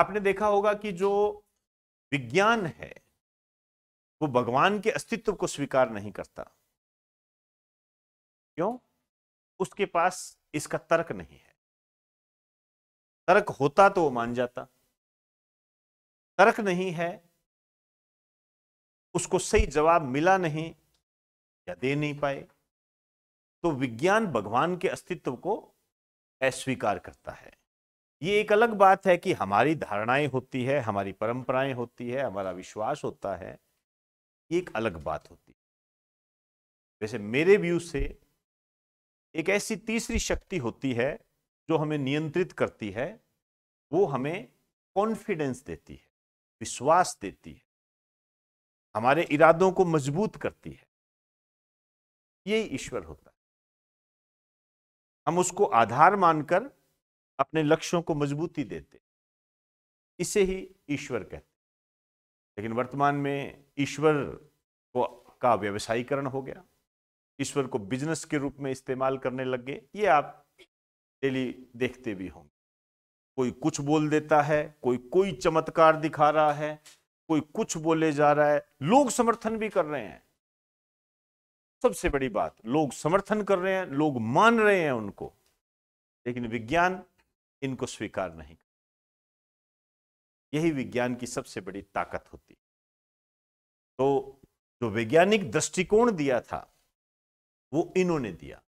आपने देखा होगा कि जो विज्ञान है वो भगवान के अस्तित्व को स्वीकार नहीं करता क्यों उसके पास इसका तर्क नहीं है तर्क होता तो वो मान जाता तर्क नहीं है उसको सही जवाब मिला नहीं या दे नहीं पाए तो विज्ञान भगवान के अस्तित्व को अस्वीकार करता है ये एक अलग बात है कि हमारी धारणाएं होती है हमारी परंपराएं होती है हमारा विश्वास होता है ये एक अलग बात होती है वैसे मेरे व्यू से एक ऐसी तीसरी शक्ति होती है जो हमें नियंत्रित करती है वो हमें कॉन्फिडेंस देती है विश्वास देती है हमारे इरादों को मजबूत करती है ये ईश्वर होता है हम उसको आधार मानकर अपने लक्ष्यों को मजबूती देते इसे ही ईश्वर कहते लेकिन वर्तमान में ईश्वर को का व्यवसायीकरण हो गया ईश्वर को बिजनेस के रूप में इस्तेमाल करने लग गए ये आप डेली देखते भी होंगे कोई कुछ बोल देता है कोई कोई चमत्कार दिखा रहा है कोई कुछ बोले जा रहा है लोग समर्थन भी कर रहे हैं सबसे बड़ी बात लोग समर्थन कर रहे हैं लोग मान रहे हैं उनको लेकिन विज्ञान इनको स्वीकार नहीं यही विज्ञान की सबसे बड़ी ताकत होती तो जो वैज्ञानिक दृष्टिकोण दिया था वो इन्होंने दिया